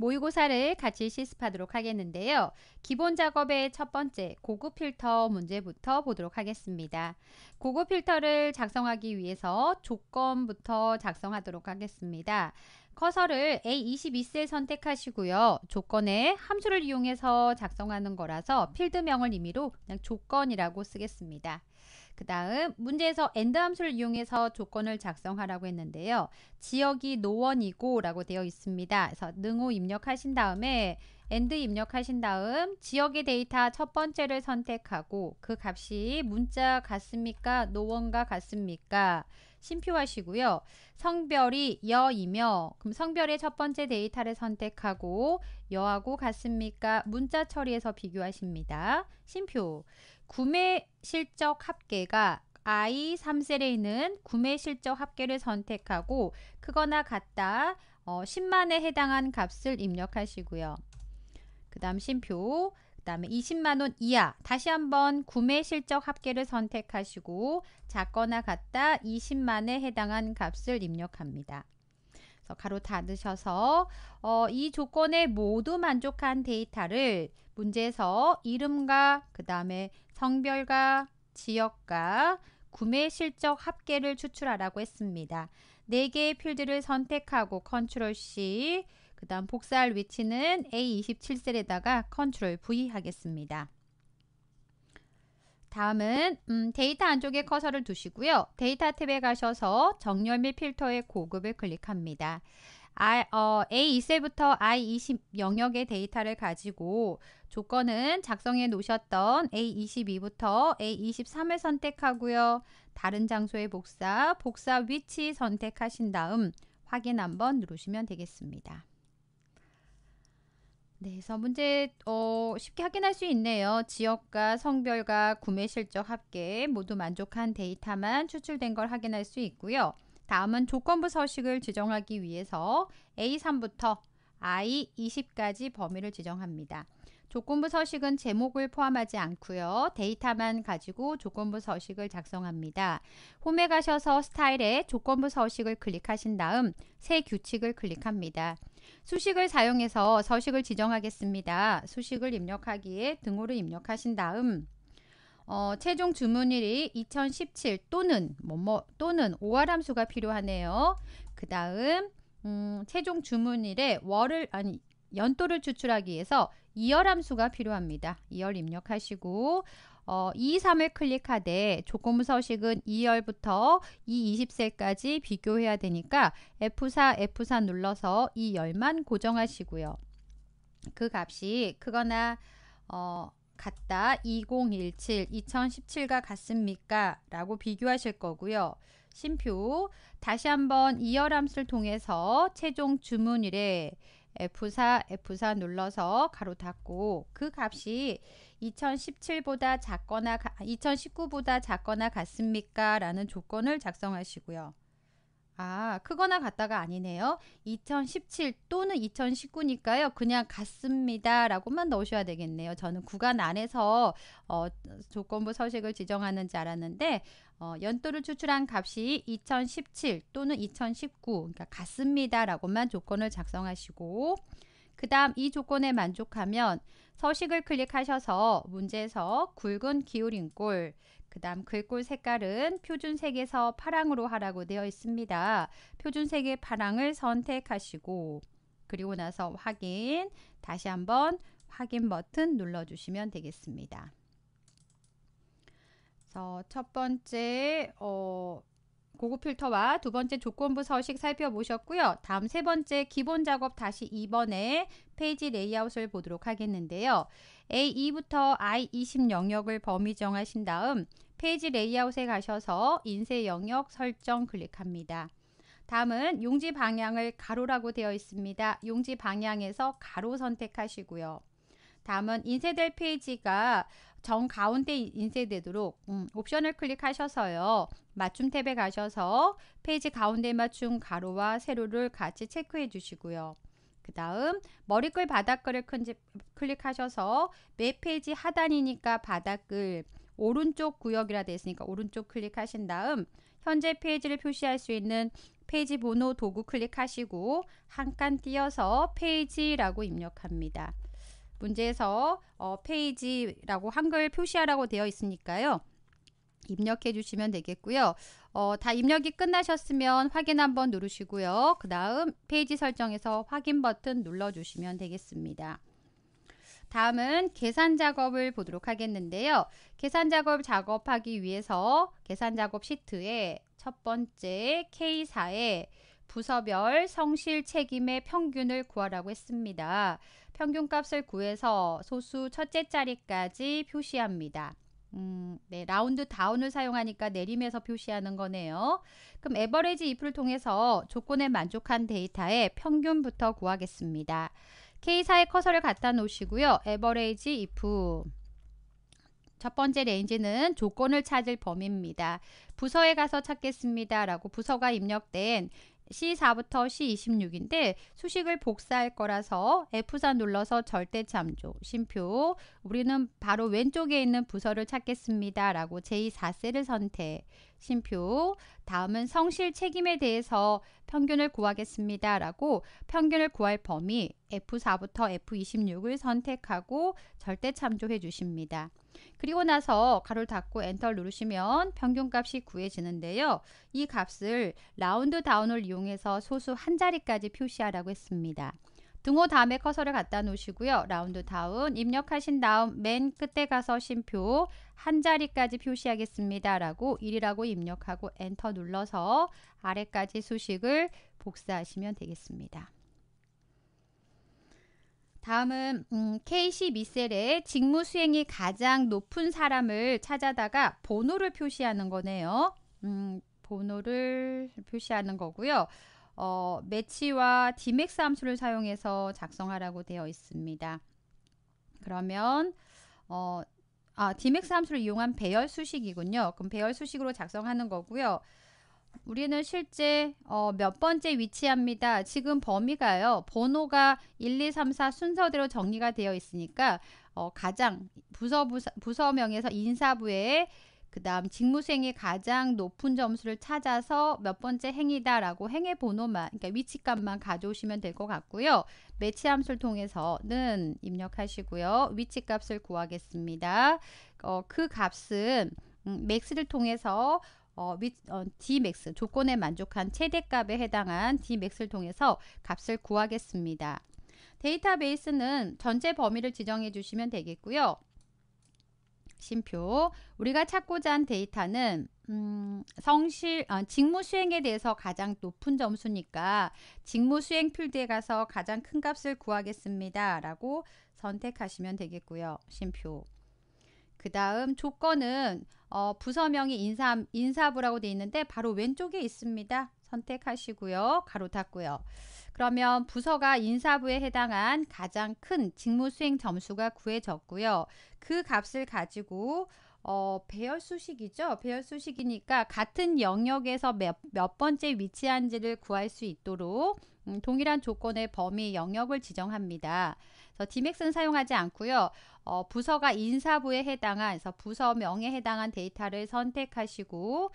모의고사를 같이 실습하도록 하겠는데요. 기본 작업의 첫 번째 고급 필터 문제부터 보도록 하겠습니다. 고급 필터를 작성하기 위해서 조건부터 작성하도록 하겠습니다. 커서를 A22셀 선택하시고요. 조건에 함수를 이용해서 작성하는 거라서 필드명을 임의로 그냥 조건이라고 쓰겠습니다. 그 다음 문제에서 엔드 함수를 이용해서 조건을 작성하라고 했는데요. 지역이 노원이고 라고 되어 있습니다. 그래서 능호 입력하신 다음에 엔드 입력하신 다음 지역의 데이터 첫 번째를 선택하고 그 값이 문자 같습니까? 노원과 같습니까? 심표하시고요. 성별이 여이며 그럼 성별의 첫 번째 데이터를 선택하고 여하고 같습니까? 문자 처리에서 비교하십니다. 심표 구매 실적 합계가 I3셀에 있는 구매 실적 합계를 선택하고 크거나 같다 어, 10만에 해당한 값을 입력하시고요. 그 다음 심표 그 다음에 20만원 이하 다시 한번 구매 실적 합계를 선택하시고 작거나 같다 20만에 해당한 값을 입력합니다. 그래서 가로 닫으셔서 어, 이 조건에 모두 만족한 데이터를 문제에서 이름과 그 다음에 성별과 지역과 구매 실적 합계를 추출하라고 했습니다. 4개의 필드를 선택하고 컨트롤 C 그 다음 복사할 위치는 A27셀에다가 컨트롤 V 하겠습니다. 다음은 음, 데이터 안쪽에 커서를 두시고요. 데이터 탭에 가셔서 정렬 및 필터의 고급을 클릭합니다. I, 어, A2셀부터 I20 영역의 데이터를 가지고 조건은 작성해 놓으셨던 A22부터 A23을 선택하고요. 다른 장소의 복사, 복사 위치 선택하신 다음 확인 한번 누르시면 되겠습니다. 네, 그래서 문제 어, 쉽게 확인할 수 있네요. 지역과 성별과 구매 실적 합계 모두 만족한 데이터만 추출된 걸 확인할 수 있고요. 다음은 조건부 서식을 지정하기 위해서 A3부터 I20까지 범위를 지정합니다. 조건부 서식은 제목을 포함하지 않고요. 데이터만 가지고 조건부 서식을 작성합니다. 홈에 가셔서 스타일에 조건부 서식을 클릭하신 다음 새 규칙을 클릭합니다. 수식을 사용해서 서식을 지정하겠습니다. 수식을 입력하기에 등호를 입력하신 다음 어, 최종 주문일이 2017 또는 뭐 뭐 또는 5월 함수가 필요하네요. 그 다음 음, 최종 주문일에 월을 아니 연도를 추출하기 위해서 이열 함수가 필요합니다. 이열 입력하시고 어, 2, 3을 클릭하되 조건 서식은 2열부터 E20셀까지 비교해야 되니까 F4, F4 눌러서 이 열만 고정하시고요. 그 값이 크거나 어, 같다 2017, 2017과 같습니까? 라고 비교하실 거고요. 심표 다시 한번 이열함수를 통해서 최종 주문일에 F4, F4 눌러서 가로 닫고 그 값이 2017보다 작거나 2019보다 작거나 같습니까? 라는 조건을 작성하시고요. 아, 크거나 같다가 아니네요. 2017 또는 2019니까요. 그냥 같습니다. 라고만 넣으셔야 되겠네요. 저는 구간 안에서 어, 조건부 서식을 지정하는지 알았는데 어, 연도를 추출한 값이 2017 또는 2019 그러니까 같습니다. 라고만 조건을 작성하시고 그 다음 이 조건에 만족하면 서식을 클릭하셔서 문제에서 굵은 기울인꼴 그 다음 글꼴 색깔은 표준색에서 파랑으로 하라고 되어 있습니다. 표준색의 파랑을 선택하시고 그리고 나서 확인 다시 한번 확인 버튼 눌러주시면 되겠습니다. 그래서 첫 번째 어, 고급 필터와 두 번째 조건부 서식 살펴보셨고요. 다음 세 번째 기본 작업 다시 2번에 페이지 레이아웃을 보도록 하겠는데요. A2부터 I20 영역을 범위 정하신 다음 페이지 레이아웃에 가셔서 인쇄 영역 설정 클릭합니다. 다음은 용지 방향을 가로라고 되어 있습니다. 용지 방향에서 가로 선택하시고요. 다음은 인쇄될 페이지가 정 가운데 인쇄되도록 음, 옵션을 클릭하셔서요. 맞춤 탭에 가셔서 페이지 가운데 맞춤 가로와 세로를 같이 체크해 주시고요. 그 다음 머리글 바닥글을 클릭하셔서 매 페이지 하단이니까 바닥글 오른쪽 구역이라 되어 있으니까 오른쪽 클릭하신 다음 현재 페이지를 표시할 수 있는 페이지 번호 도구 클릭하시고 한 칸 띄어서 페이지라고 입력합니다. 문제에서 어, 페이지라고 한글 표시하라고 되어 있으니까요. 입력해 주시면 되겠고요. 어, 다 입력이 끝나셨으면 확인 한번 누르시고요. 그 다음 페이지 설정에서 확인 버튼 눌러 주시면 되겠습니다. 다음은 계산 작업을 보도록 하겠는데요. 계산 작업 작업하기 위해서 계산 작업 시트에 첫 번째 k 4의 부서별 성실 책임의 평균을 구하라고 했습니다. 평균값을 구해서 소수 첫째 자리까지 표시합니다. 음, 네, 라운드 다운을 사용하니까 내림에서 표시하는 거네요. 그럼 에버레지 if를 통해서 조건에 만족한 데이터의 평균부터 구하겠습니다. k 사의 커서를 갖다 놓으시고요. 에버레이지 if 첫 번째 레인지는 조건을 찾을 범위입니다. 부서에 가서 찾겠습니다. 라고 부서가 입력된 C4부터 C26인데 수식을 복사할 거라서 F4 눌러서 절대 참조, 심표 우리는 바로 왼쪽에 있는 부서를 찾겠습니다. 라고 제2사세를 선택, 심표 다음은 성실 책임에 대해서 평균을 구하겠습니다. 라고 평균을 구할 범위 F4부터 F26을 선택하고 절대 참조해 주십니다. 그리고 나서 가로를 닫고 엔터를 누르시면 평균값이 구해지는데요. 이 값을 라운드 다운을 이용해서 소수 한 자리까지 표시하라고 했습니다. 등호 다음에 커서를 갖다 놓으시고요. 라운드 다운 입력하신 다음 맨 끝에 가서 심표 한 자리까지 표시하겠습니다. 라고 1이라고 입력하고 엔터 눌러서 아래까지 수식을 복사하시면 되겠습니다. 다음은 음, 케이시 미셀의 직무 수행이 가장 높은 사람을 찾아다가 번호를 표시하는 거네요. 음, 번호를 표시하는 거고요. 어, 매치와 디맥스 함수를 사용해서 작성하라고 되어 있습니다. 그러면 어, 아, 디맥스 함수를 이용한 배열 수식이군요. 그럼 배열 수식으로 작성하는 거고요. 우리는 실제 어, 몇 번째 위치합니다. 지금 범위가요. 번호가 1, 2, 3, 4 순서대로 정리가 되어 있으니까 어, 가장 부서, 부서 부서명에서 인사부에 그 다음 직무수행이 가장 높은 점수를 찾아서 몇 번째 행위다 라고 행의 번호만 그러니까 위치값만 가져오시면 될 것 같고요 매치 함수를 통해서는 입력하시고요 위치값을 구하겠습니다 어, 그 값은 음, 맥스를 통해서 어, 위, 어, dmax 조건에 만족한 최대값에 해당한 dmax를 통해서 값을 구하겠습니다. 데이터베이스는 전체 범위를 지정해 주시면 되겠고요. 심표 우리가 찾고자 한 데이터는 음, 성실 어, 직무 수행에 대해서 가장 높은 점수니까 직무 수행 필드에 가서 가장 큰 값을 구하겠습니다. 라고 선택하시면 되겠고요. 심표 그 다음 조건은 어, 부서명이 인사, 인사부라고 되어 있는데 바로 왼쪽에 있습니다. 선택하시고요. 가로 닫고요. 그러면 부서가 인사부에 해당한 가장 큰 직무 수행 점수가 구해졌고요. 그 값을 가지고 어, 배열 수식이죠. 배열 수식이니까 같은 영역에서 몇, 몇 번째 위치한지를 구할 수 있도록 음, 동일한 조건의 범위 영역을 지정합니다. 그래서 디맥스는 사용하지 않고요. 어, 부서가 인사부에 해당한 그래서 부서명에 해당한 데이터를 선택하시고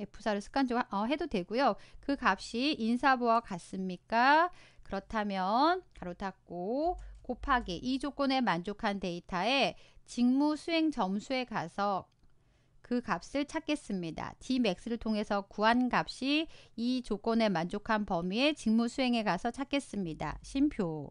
F4를 음, 예, 습관적으로 어, 해도 되고요. 그 값이 인사부와 같습니까? 그렇다면 가로 닫고 곱하기 이 조건에 만족한 데이터에 직무 수행 점수에 가서 그 값을 찾겠습니다. dmax를 통해서 구한 값이 이 조건에 만족한 범위의 직무 수행에 가서 찾겠습니다. 심표.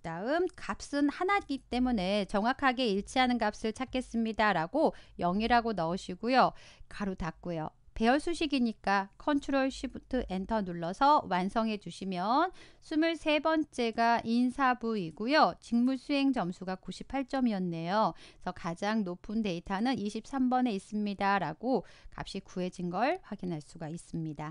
그 다음 값은 하나이기 때문에 정확하게 일치하는 값을 찾겠습니다. 라고 0이라고 넣으시고요. 가로 닫고요. 배열 수식이니까 컨트롤 쉬프트 엔터 눌러서 완성해 주시면 23번째가 인사부이고요. 직무 수행 점수가 98점이었네요. 그래서 가장 높은 데이터는 23번에 있습니다. 라고 값이 구해진 걸 확인할 수가 있습니다.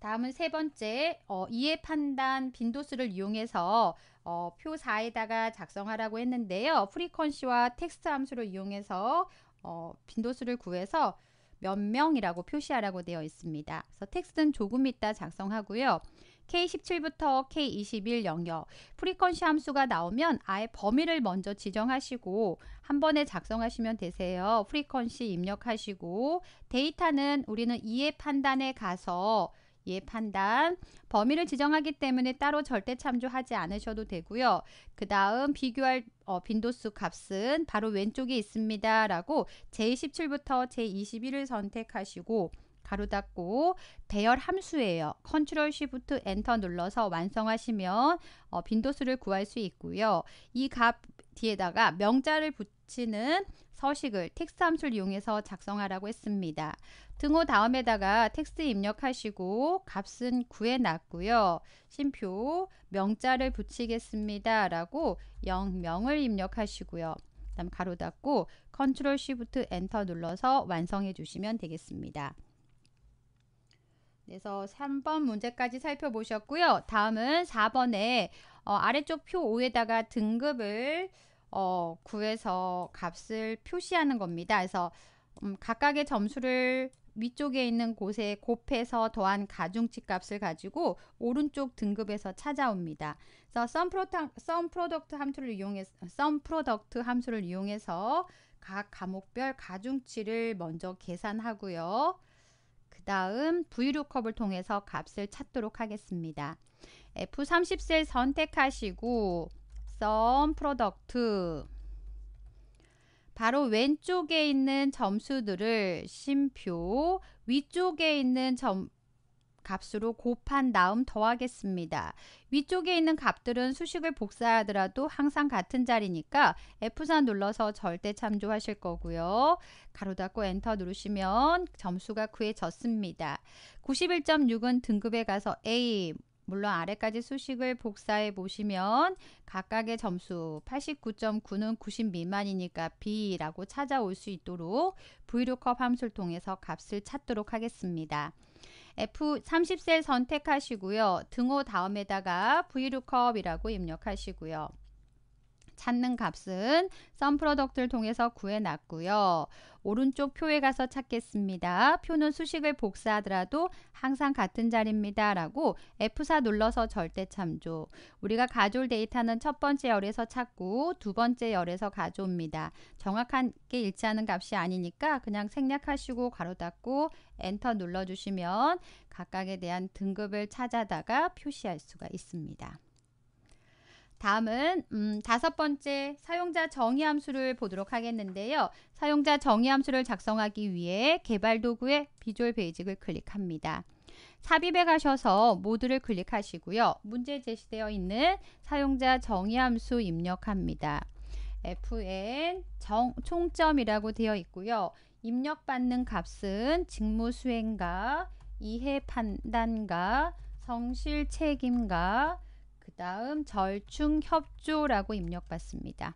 다음은 세 번째 어, 이해 판단 빈도수를 이용해서 어, 표 4에다가 작성하라고 했는데요. 프리퀀시와 텍스트 함수를 이용해서 어, 빈도수를 구해서 몇 명이라고 표시하라고 되어 있습니다. 그래서 텍스트는 조금 있다 작성하고요. K17부터 K21 영역, 프리퀀시 함수가 나오면 아예 범위를 먼저 지정하시고 한 번에 작성하시면 되세요. 프리퀀시 입력하시고 데이터는 우리는 이해 판단에 가서 예 판단 범위를 지정하기 때문에 따로 절대 참조하지 않으셔도 되고요. 그 다음 비교할 어, 빈도수 값은 바로 왼쪽에 있습니다. 라고 제17부터 제21을 선택하시고 가로 닫고 배열 함수예요. 컨트롤 쉬프트 엔터 눌러서 완성하시면 어, 빈도수를 구할 수 있고요. 이 값 뒤에다가 명자를 붙이는 서식을 텍스 함수를 이용해서 작성하라고 했습니다. 등호 다음에다가 텍스트 입력하시고 값은 구해놨고요. 심표 명자를 붙이겠습니다. 라고 영명을 입력하시고요. 그 다음 가로 닫고 컨트롤 시프트 엔터 눌러서 완성해 주시면 되겠습니다. 그래서 3번 문제까지 살펴보셨고요. 다음은 4번에 어, 아래쪽 표 5에다가 등급을 어, 구해서 값을 표시하는 겁니다. 그래서 음, 각각의 점수를 위쪽에 있는 곳에 곱해서 더한 가중치 값을 가지고 오른쪽 등급에서 찾아옵니다. 그래서 썸프로덕트 함수를 이용해 썸프로덕트 함수를 이용해서 각 과목별 가중치를 먼저 계산하고요. 그 다음 v l o o 을 통해서 값을 찾도록 하겠습니다. F30셀 선택하시고 썸프로덕트 바로 왼쪽에 있는 점수들을 심표, 위쪽에 있는 점, 값으로 곱한 다음 더하겠습니다. 위쪽에 있는 값들은 수식을 복사하더라도 항상 같은 자리니까 F4 눌러서 절대 참조하실 거고요. 가로 닫고 엔터 누르시면 점수가 구해졌습니다. 91.6은 등급에 가서 A, 물론 아래까지 수식을 복사해 보시면 각각의 점수 89.9는 90 미만이니까 B라고 찾아올 수 있도록 브이 o 컵 함수를 통해서 값을 찾도록 하겠습니다. F30셀 선택하시고요. 등호 다음에다가 v l o o 이라고 입력하시고요. 찾는 값은 썸프로덕트를 통해서 구해놨고요. 오른쪽 표에 가서 찾겠습니다. 표는 수식을 복사하더라도 항상 같은 자리입니다. 라고 F4 눌러서 절대 참조. 우리가 가져올 데이터는 첫 번째 열에서 찾고 두 번째 열에서 가져옵니다. 정확하게 일치하는 값이 아니니까 그냥 생략하시고 괄호 닫고 엔터 눌러주시면 각각에 대한 등급을 찾아다가 표시할 수가 있습니다. 다음은 음, 다섯 번째 사용자 정의 함수를 보도록 하겠는데요. 사용자 정의 함수를 작성하기 위해 개발 도구의 비주얼 베이직을 클릭합니다. 삽입에 가셔서 모드를 클릭하시고요. 문제 제시되어 있는 사용자 정의 함수 입력합니다. fn 정, 총점이라고 되어 있고요. 입력받는 값은 직무 수행과 이해 판단과 성실 책임과 다음 절충협조라고 입력받습니다.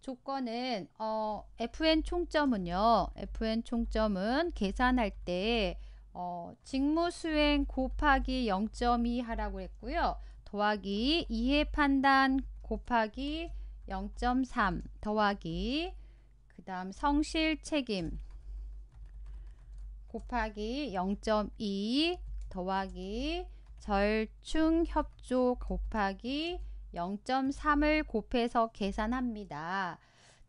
조건은 어, FN 총점은요. FN 총점은 계산할 때 어, 직무수행 곱하기 0.2 하라고 했고요. 더하기 이해판단 곱하기 0.3 더하기 그 다음 성실책임 곱하기 0.2 더하기 절충 협조 곱하기 0.3을 곱해서 계산합니다.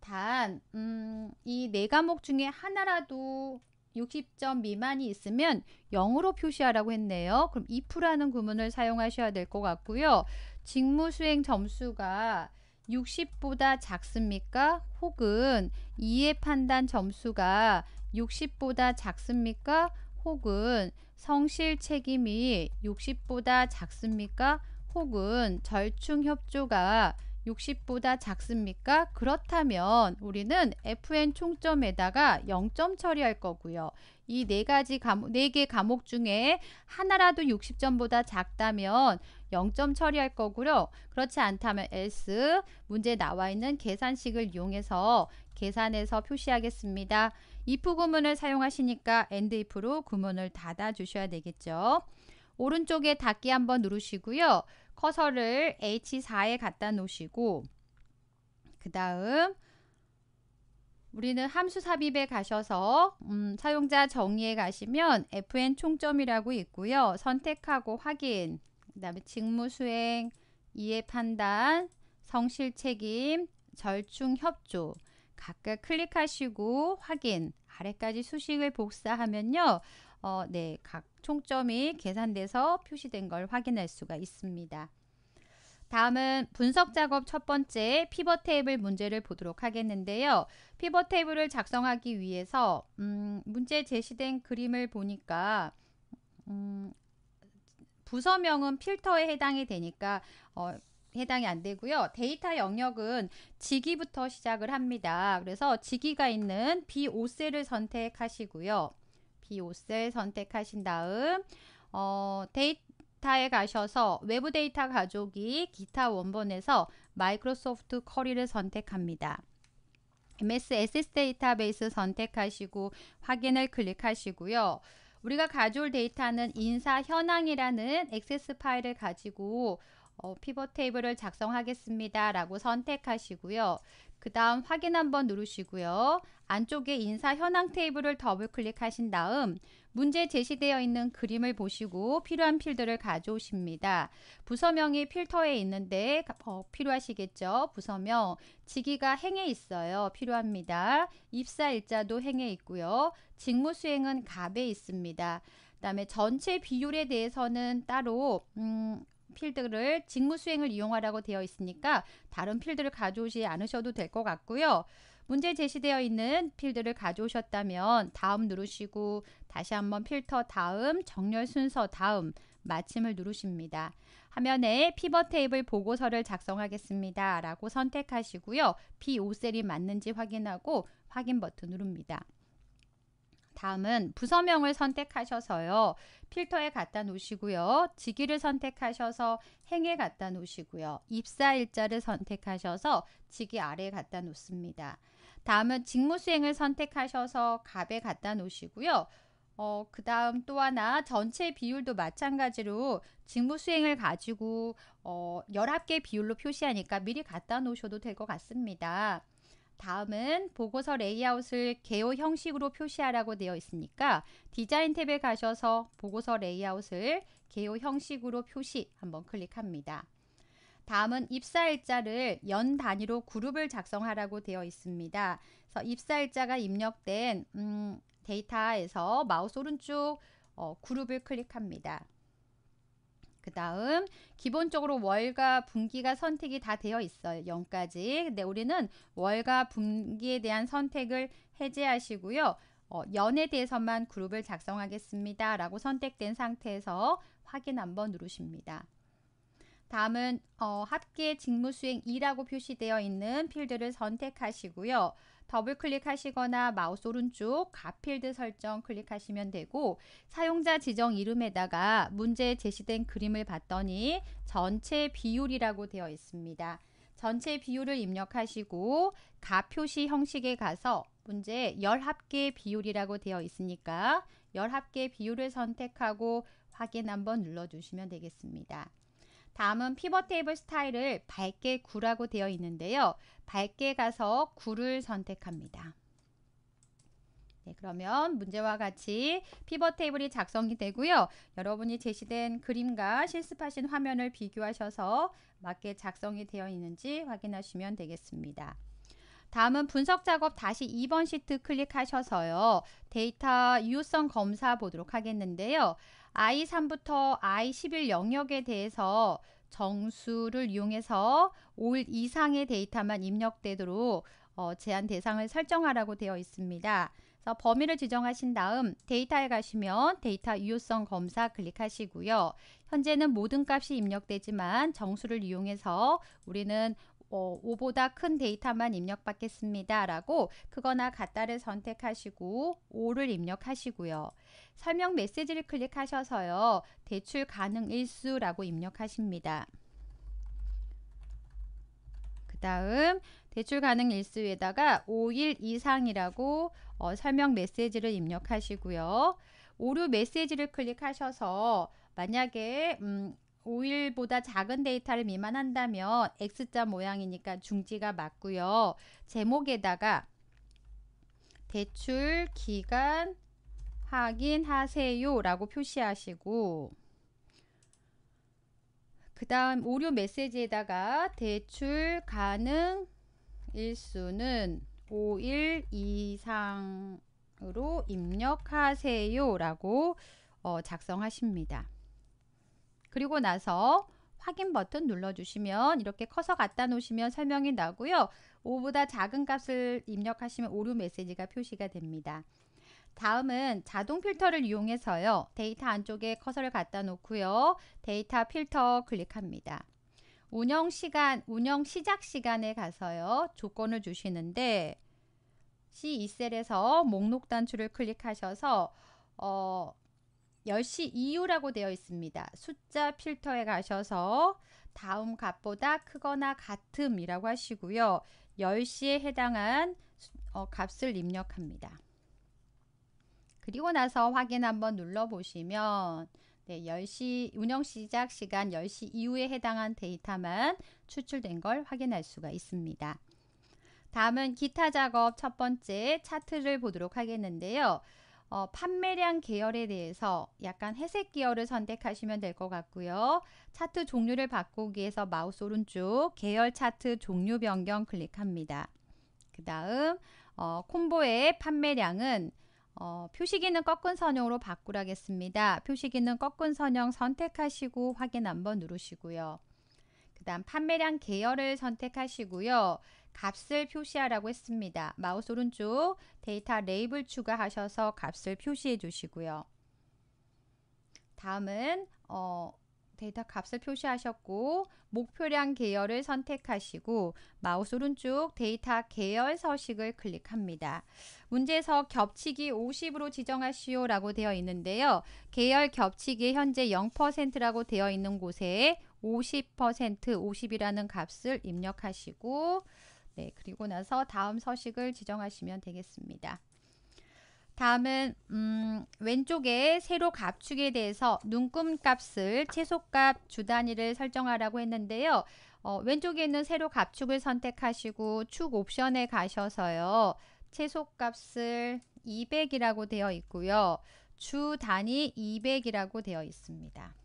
단, 음, 이네 과목 중에 하나라도 60점 미만이 있으면 0으로 표시하라고 했네요. 그럼 if라는 구문을 사용하셔야 될 것 같고요. 직무 수행 점수가 60보다 작습니까? 혹은 이해 판단 점수가 60보다 작습니까? 혹은 성실 책임이 60보다 작습니까? 혹은 절충 협조가 60보다 작습니까? 그렇다면 우리는 FN 총점에다가 0점 처리할 거고요. 이 네 가지 과목, 네개 과목 중에 하나라도 60점보다 작다면 0점 처리할 거고요. 그렇지 않다면 e l s 문제 나와 있는 계산식을 이용해서 계산해서 표시하겠습니다. if 구문을 사용하시니까 and if로 구문을 닫아 주셔야 되겠죠. 오른쪽에 닫기 한번 누르시고요. 커서를 H4에 갖다 놓으시고 그 다음 우리는 함수 삽입에 가셔서 음, 사용자 정의에 가시면 FN 총점이라고 있고요. 선택하고 확인, 그 다음에 직무 수행, 이해 판단, 성실 책임, 절충 협조 각각 클릭하시고 확인 아래까지 수식을 복사하면요. 어, 네, 각 총점이 계산돼서 표시된 걸 확인할 수가 있습니다. 다음은 분석 작업 첫 번째 피벗 테이블 문제를 보도록 하겠는데요. 피벗 테이블을 작성하기 위해서 음, 문제 제시된 그림을 보니까 음, 부서명은 필터에 해당이 되니까 어, 해당이 안 되고요. 데이터 영역은 지기부터 시작을 합니다. 그래서 지기가 있는 B5셀을 선택하시고요. B5셀 선택하신 다음 어, 데이터에 가셔서 외부 데이터 가족이 기타 원본에서 마이크로소프트 커리를 선택합니다. MS SS 데이터베이스 선택하시고 확인을 클릭하시고요. 우리가 가져올 데이터는 인사 현황이라는 액세스 파일을 가지고 어, 피벗 테이블을 작성하겠습니다. 라고 선택하시고요. 그 다음 확인 한번 누르시고요. 안쪽에 인사 현황 테이블을 더블 클릭하신 다음 문제 제시되어 있는 그림을 보시고 필요한 필드를 가져오십니다. 부서명이 필터에 있는데 어, 필요하시겠죠. 부서명, 직위가 행에 있어요. 필요합니다. 입사일자도 행에 있고요. 직무수행은 갑에 있습니다. 그 다음에 전체 비율에 대해서는 따로 음, 필드를 직무 수행을 이용하라고 되어 있으니까 다른 필드를 가져오지 않으셔도 될 것 같고요. 문제 제시되어 있는 필드를 가져오셨다면 다음 누르시고 다시 한번 필터 다음, 정렬 순서 다음, 마침을 누르십니다. 화면에 피벗 테이블 보고서를 작성하겠습니다. 라고 선택하시고요. P5셀이 맞는지 확인하고 확인 버튼 누릅니다. 다음은 부서명을 선택하셔서요. 필터에 갖다 놓으시고요. 직위를 선택하셔서 행에 갖다 놓으시고요. 입사일자를 선택하셔서 직위 아래에 갖다 놓습니다. 다음은 직무수행을 선택하셔서 갑에 갖다 놓으시고요. 어, 그 다음 또 하나 전체 비율도 마찬가지로 직무 수행을 가지고 어, 11개 비율로 표시하니까 미리 갖다 놓으셔도 될 것 같습니다. 다음은 보고서 레이아웃을 개요 형식으로 표시하라고 되어 있으니까 디자인 탭에 가셔서 보고서 레이아웃을 개요 형식으로 표시 한번 클릭합니다. 다음은 입사일자를 연 단위로 그룹을 작성하라고 되어 있습니다. 그래서 입사일자가 입력된 음, 데이터에서 마우스 오른쪽 어, 그룹을 클릭합니다. 그 다음 기본적으로 월과 분기가 선택이 다 되어 있어요. 0까지. 근데 우리는 월과 분기에 대한 선택을 해제하시고요. 어, 연에 대해서만 그룹을 작성하겠습니다. 라고 선택된 상태에서 확인 한번 누르십니다. 다음은 어, 합계 직무 수행 2라고 표시되어 있는 필드를 선택하시고요. 더블 클릭하시거나 마우스 오른쪽 가필드 설정 클릭하시면 되고 사용자 지정 이름에다가 문제에 제시된 그림을 봤더니 전체 비율이라고 되어 있습니다. 전체 비율을 입력하시고 가표시 형식에 가서 문제 열합계 비율이라고 되어 있으니까 열합계 비율을 선택하고 확인 한번 눌러주시면 되겠습니다. 다음은 피벗 테이블 스타일을 밝게 구라고 되어 있는데요. 밝게 가서 구를 선택합니다. 네, 그러면 문제와 같이 피벗 테이블이 작성이 되고요. 여러분이 제시된 그림과 실습하신 화면을 비교하셔서 맞게 작성이 되어 있는지 확인하시면 되겠습니다. 다음은 분석 작업 다시 2번 시트 클릭하셔서요. 데이터 유효성 검사 보도록 하겠는데요. I3부터 I11 영역에 대해서 정수를 이용해서 올 이상의 데이터만 입력되도록 어, 제한 대상을 설정하라고 되어 있습니다. 그래서 범위를 지정하신 다음 데이터에 가시면 데이터 유효성 검사 클릭하시고요. 현재는 모든 값이 입력되지만 정수를 이용해서 우리는 어, 5보다 큰 데이터만 입력받겠습니다. 라고 그거나 같다를 선택하시고 5를 입력하시고요. 설명 메시지를 클릭하셔서요. 대출 가능 일수라고 입력하십니다. 그 다음 대출 가능 일수에다가 5일 이상이라고 어, 설명 메시지를 입력하시고요. 오류 메시지를 클릭하셔서 만약에 음, 5일보다 작은 데이터를 미만한다면 X자 모양이니까 중지가 맞고요. 제목에다가 대출 기간 확인하세요 라고 표시하시고 그 다음 오류 메시지에다가 대출 가능 일수는 5일 이상으로 입력하세요 라고 어, 작성하십니다. 그리고 나서 확인 버튼 눌러주시면 이렇게 커서 갖다 놓으시면 설명이 나고요. 5보다 작은 값을 입력하시면 오류 메시지가 표시가 됩니다. 다음은 자동 필터를 이용해서요. 데이터 안쪽에 커서를 갖다 놓고요. 데이터 필터 클릭합니다. 운영 시간, 운영 시작 시간에 가서요. 조건을 주시는데 C2셀에서 목록 단추를 클릭하셔서 어, 10시 이후라고 되어 있습니다. 숫자 필터에 가셔서 다음 값보다 크거나 같음이라고 하시고요. 10시에 해당한 어, 값을 입력합니다. 그리고 나서 확인 한번 눌러보시면 네, 10시 운영 시작 시간 10시 이후에 해당한 데이터만 추출된 걸 확인할 수가 있습니다. 다음은 기타 작업 첫 번째 차트를 보도록 하겠는데요. 어, 판매량 계열에 대해서 약간 회색 계열을 선택하시면 될 것 같고요. 차트 종류를 바꾸기 위해서 마우스 오른쪽 계열 차트 종류 변경 클릭합니다. 그 다음 어, 콤보의 판매량은 어, 표시기는 꺾은 선형으로 바꾸라겠습니다. 표시기는 꺾은 선형 선택하시고 확인 한번 누르시고요. 그 다음 판매량 계열을 선택하시고요. 값을 표시하라고 했습니다. 마우스 오른쪽 데이터 레이블 추가하셔서 값을 표시해 주시고요. 다음은 어, 데이터 값을 표시하셨고 목표량 계열을 선택하시고 마우스 오른쪽 데이터 계열 서식을 클릭합니다. 문제에서 겹치기 50으로 지정하시오 라고 되어 있는데요. 계열 겹치기 현재 0%라고 되어 있는 곳에 50% 50이라는 값을 입력하시고 네, 그리고 나서 다음 서식을 지정하시면 되겠습니다. 다음은 음, 왼쪽에 세로 감축에 대해서 눈금 값을 최소값 주 단위를 설정하라고 했는데요. 어, 왼쪽에 있는 세로 감축을 선택하시고 축 옵션에 가셔서요. 최소값을 200이라고 되어 있고요. 주 단위 200이라고 되어 있습니다.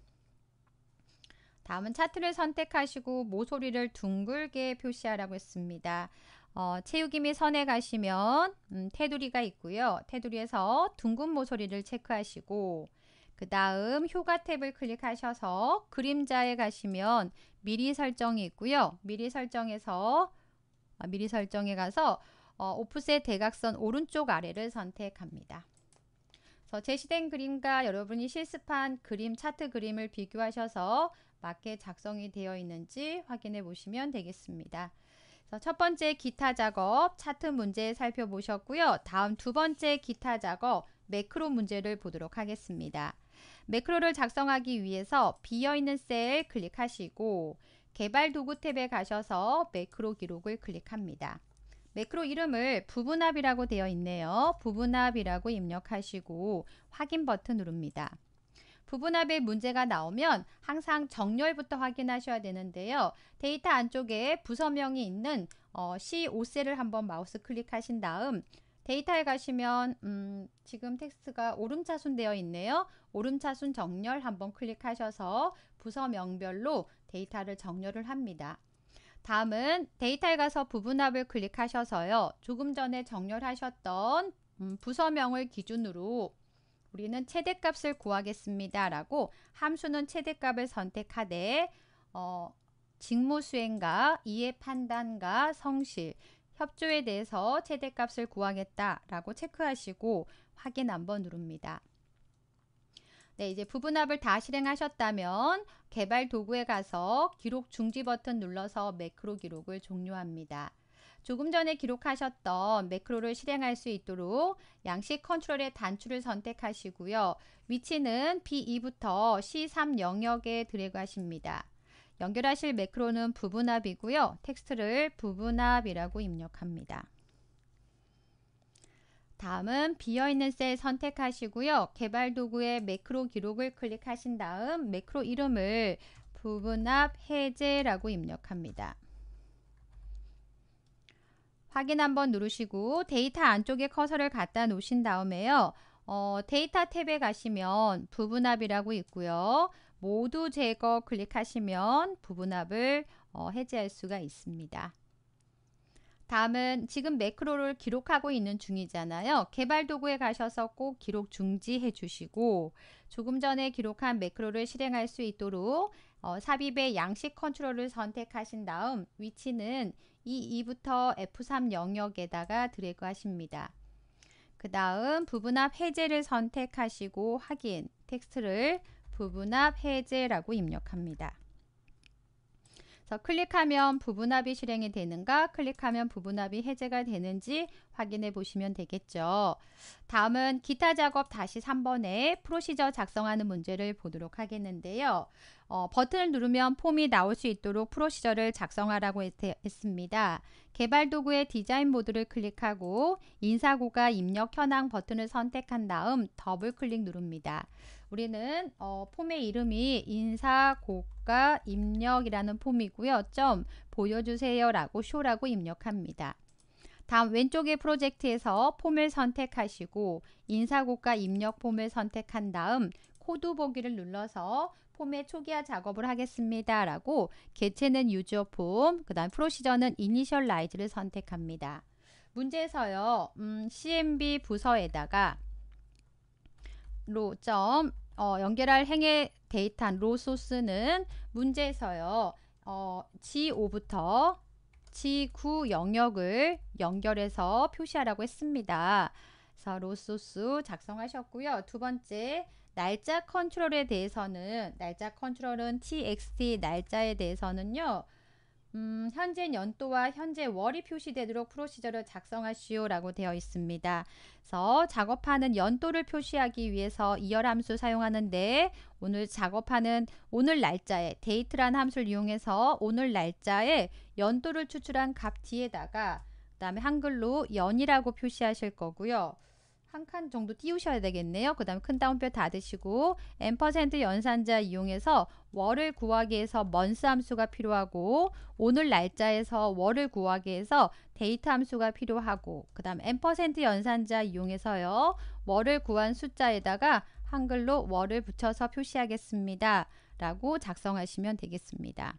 다음은 차트를 선택하시고 모서리를 둥글게 표시하라고 했습니다. 어, 채우기 및 선에 가시면 음, 테두리가 있고요. 테두리에서 둥근 모서리를 체크하시고 그 다음 효과 탭을 클릭하셔서 그림자에 가시면 미리 설정이 있고요. 미리 설정에서 아, 미리 설정에 가서 어, 오프셋 대각선 오른쪽 아래를 선택합니다. 그래서 제시된 그림과 여러분이 실습한 그림 차트 그림을 비교하셔서 맞게 작성이 되어 있는지 확인해 보시면 되겠습니다. 첫 번째 기타 작업 차트 문제 살펴보셨고요. 다음 두 번째 기타 작업 매크로 문제를 보도록 하겠습니다. 매크로를 작성하기 위해서 비어있는 셀 클릭하시고 개발 도구 탭에 가셔서 매크로 기록을 클릭합니다. 매크로 이름을 부분합이라고 되어 있네요. 부분합이라고 입력하시고 확인 버튼 누릅니다. 부분합에 문제가 나오면 항상 정렬부터 확인하셔야 되는데요. 데이터 안쪽에 부서명이 있는 어, C5셀을 한번 마우스 클릭하신 다음 데이터에 가시면 음, 지금 텍스트가 오름차순 되어 있네요. 오름차순 정렬 한번 클릭하셔서 부서명별로 데이터를 정렬을 합니다. 다음은 데이터에 가서 부분합을 클릭하셔서요. 조금 전에 정렬하셨던 음, 부서명을 기준으로 우리는 최대값을 구하겠습니다. 라고 함수는 최대값을 선택하되 어, 직무수행과 이해판단과 성실, 협조에 대해서 최대값을 구하겠다 라고 체크하시고 확인 한번 누릅니다. 네, 이제 부분합을 다 실행하셨다면 개발 도구에 가서 기록 중지 버튼 눌러서 매크로 기록을 종료합니다. 조금 전에 기록하셨던 매크로를 실행할 수 있도록 양식 컨트롤의 단추를 선택하시고요. 위치는 B2부터 C3 영역에 드래그하십니다. 연결하실 매크로는 부분합이고요. 텍스트를 부분합이라고 입력합니다. 다음은 비어있는 셀 선택하시고요. 개발 도구의 매크로 기록을 클릭하신 다음 매크로 이름을 부분합 해제라고 입력합니다. 확인 한번 누르시고 데이터 안쪽에 커서를 갖다 놓으신 다음에요. 어, 데이터 탭에 가시면 부분합이라고 있고요. 모두 제거 클릭하시면 부분합을 어, 해제할 수가 있습니다. 다음은 지금 매크로를 기록하고 있는 중이잖아요. 개발 도구에 가셔서 꼭 기록 중지해 주시고 조금 전에 기록한 매크로를 실행할 수 있도록 어, 삽입의 양식 컨트롤을 선택하신 다음 위치는 E2부터 F3 영역에다가 드래그 하십니다. 그 다음 부분합 해제를 선택하시고 확인 텍스트를 부분합 해제라고 입력합니다. 그래서 클릭하면 부분합이 실행이 되는가 클릭하면 부분합이 해제가 되는지 확인해 보시면 되겠죠. 다음은 기타 작업 다시 3번에 프로시저 작성하는 문제를 보도록 하겠는데요. 어, 버튼을 누르면 폼이 나올 수 있도록 프로시저를 작성하라고 했, 습니다 개발 도구의 디자인 모드를 클릭하고 인사고가 입력 현황 버튼을 선택한 다음 더블 클릭 누릅니다. 우리는 어, 폼의 이름이 인사 고가 입력이라는 폼이고요. 점 보여주세요라고 쇼라고 입력합니다. 다음 왼쪽의 프로젝트에서 폼을 선택하시고 인사고가 입력 폼을 선택한 다음 코드 보기를 눌러서 폼의 초기화 작업을 하겠습니다. 라고 개체는 유저 폼, 그 다음 프로시저는 이니셜라이즈를 선택합니다. 문제에서요. 음, CMB 부서에다가 로점 어, 연결할 행의 데이터한 로 소스는 문제에서요. 어, G5부터 G9 영역을 연결해서 표시하라고 했습니다. 그래서 로 소스 작성하셨고요. 두 번째 날짜 컨트롤에 대해서는 날짜 컨트롤은 txt 날짜에 대해서는요. 음, 현재 연도와 현재 월이 표시되도록 프로시저를 작성하시오 라고 되어 있습니다. 그래서 작업하는 연도를 표시하기 위해서 이열 함수 사용하는데 오늘 작업하는 오늘 날짜에 데이트란 함수를 이용해서 오늘 날짜에 연도를 추출한 값 뒤에다가 그 다음에 한글로 연이라고 표시하실 거고요. 한칸 정도 띄우셔야 되겠네요. 그 다음에 큰 따옴표 닫으시고 n% 연산자 이용해서 월을 구하기 위해서 먼스 함수가 필요하고 오늘 날짜에서 월을 구하기 위해서 데이트 함수가 필요하고 그 다음 n% 연산자 이용해서요. 월을 구한 숫자에다가 한글로 월을 붙여서 표시하겠습니다. 라고 작성하시면 되겠습니다.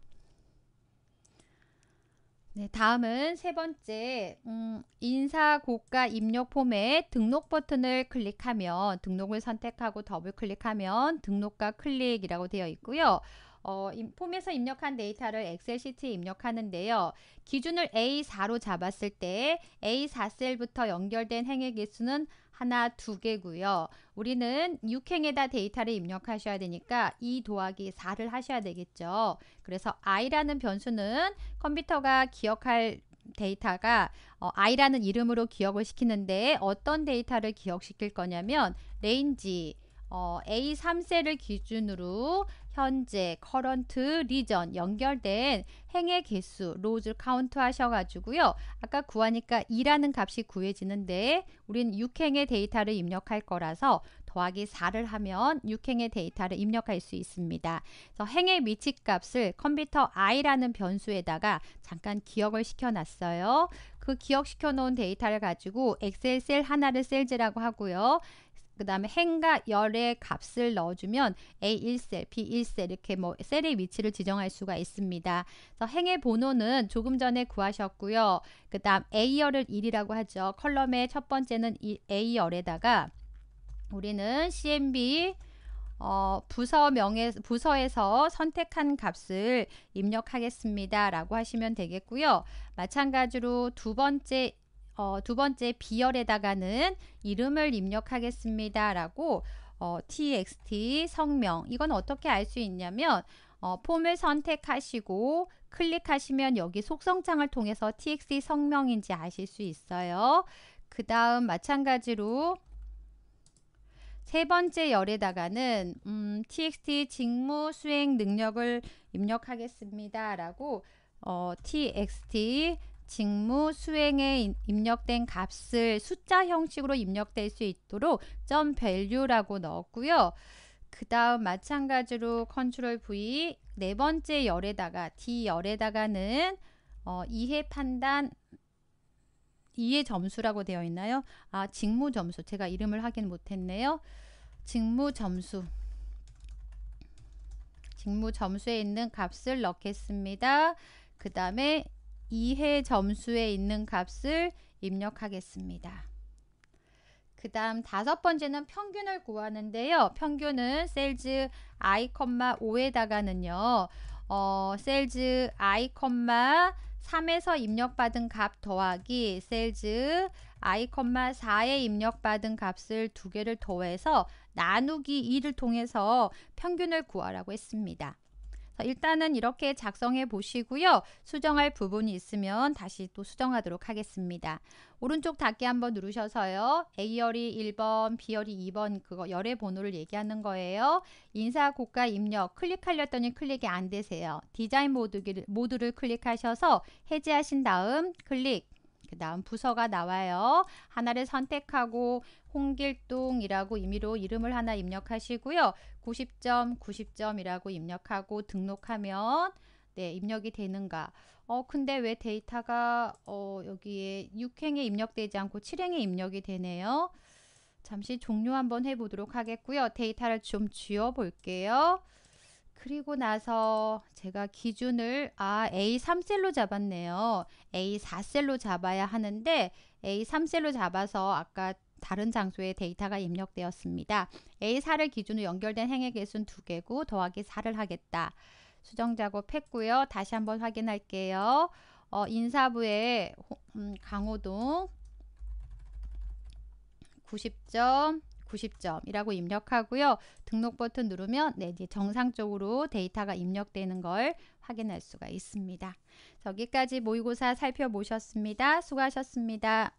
네, 다음은 세 번째 음, 인사고가 입력 폼에 등록 버튼을 클릭하면 등록을 선택하고 더블 클릭하면 등록과 클릭이라고 되어 있고요. 어, 폼에서 입력한 데이터를 엑셀 시트에 입력하는데요. 기준을 A4로 잡았을 때 A4 셀부터 연결된 행의 개수는 하나, 두 개고요. 우리는 6행에다 데이터를 입력하셔야 되니까 2 더하기 4를 하셔야 되겠죠. 그래서 i라는 변수는 컴퓨터가 기억할 데이터가 어, i라는 이름으로 기억을 시키는데 어떤 데이터를 기억시킬 거냐면 레인지, 어, A3셀을 기준으로 현재, 커런트, 리전 연결된 행의 개수, 로즈 카운트 하셔가지고요. 아까 구하니까 2라는 값이 구해지는데 우린 6행의 데이터를 입력할 거라서 더하기 4를 하면 6행의 데이터를 입력할 수 있습니다. 그래서 행의 위치값을 컴퓨터 i라는 변수에다가 잠깐 기억을 시켜놨어요. 그 기억시켜 놓은 데이터를 가지고 엑셀 셀 하나를 셀즈라고 하고요. 그 다음에 행과 열의 값을 넣어주면 A1셀, B1셀 이렇게 뭐 셀의 위치를 지정할 수가 있습니다. 그래서 행의 번호는 조금 전에 구하셨고요. 그 다음 A열을 1이라고 하죠. 컬럼의 첫 번째는 A열에다가 우리는 CMB 어, 부서명에, 부서에서 선택한 값을 입력하겠습니다. 라고 하시면 되겠고요. 마찬가지로 두 번째 어, 두 번째 비열에다가는 이름을 입력하겠습니다. 라고 어, txt 성명 이건 어떻게 알 수 있냐면 어, 폼을 선택하시고 클릭하시면 여기 속성창을 통해서 txt 성명인지 아실 수 있어요. 그 다음 마찬가지로 세 번째 열에다가는 음, txt 직무 수행 능력을 입력하겠습니다. 라고 어, txt 직무 수행에 입력된 값을 숫자 형식으로 입력될 수 있도록 점 value라고 넣었고요. 그 다음 마찬가지로 컨트롤 V 네 번째 열에다가 D열에다가는 어, 이해 판단 이해 점수라고 되어 있나요? 아 직무 점수 제가 이름을 확인 못했네요. 직무 점수 직무 점수에 있는 값을 넣겠습니다. 그 다음에 2회 점수에 있는 값을 입력하겠습니다. 그 다음 다섯 번째는 평균을 구하는데요. 평균은 셀즈 i, 5에다가는요. 어, 셀즈 i, 3에서 입력받은 값 더하기 셀즈 i, 4에 입력받은 값을 두 개를 더해서 나누기 2를 통해서 평균을 구하라고 했습니다. 일단은 이렇게 작성해 보시고요. 수정할 부분이 있으면 다시 또 수정하도록 하겠습니다. 오른쪽 닫기 한번 누르셔서요. A열이 1번, B열이 2번 그거 열의 번호를 얘기하는 거예요. 인사 고가 입력 클릭하려더니 클릭이 안 되세요. 디자인 모드, 모드를 클릭하셔서 해제하신 다음 클릭 그 다음 부서가 나와요. 하나를 선택하고 홍길동이라고 임의로 이름을 하나 입력하시고요. 90점, 90점이라고 입력하고 등록하면 네, 입력이 되는가. 어, 근데 왜 데이터가 어, 여기에 6행에 입력되지 않고 7행에 입력이 되네요. 잠시 종료 한번 해보도록 하겠고요. 데이터를 좀지워 볼게요. 그리고 나서 제가 기준을 아 A3셀로 잡았네요. A4셀로 잡아야 하는데 A3셀로 잡아서 아까 다른 장소에 데이터가 입력되었습니다. A4를 기준으로 연결된 행의 개수는 두개고 더하기 4를 하겠다. 수정 작업했고요. 다시 한번 확인할게요. 어, 인사부의 음, 강호동 90점 90점이라고 입력하고요. 등록 버튼 누르면 네, 이제 정상적으로 데이터가 입력되는 걸 확인할 수가 있습니다. 여기까지 모의고사 살펴보셨습니다. 수고하셨습니다.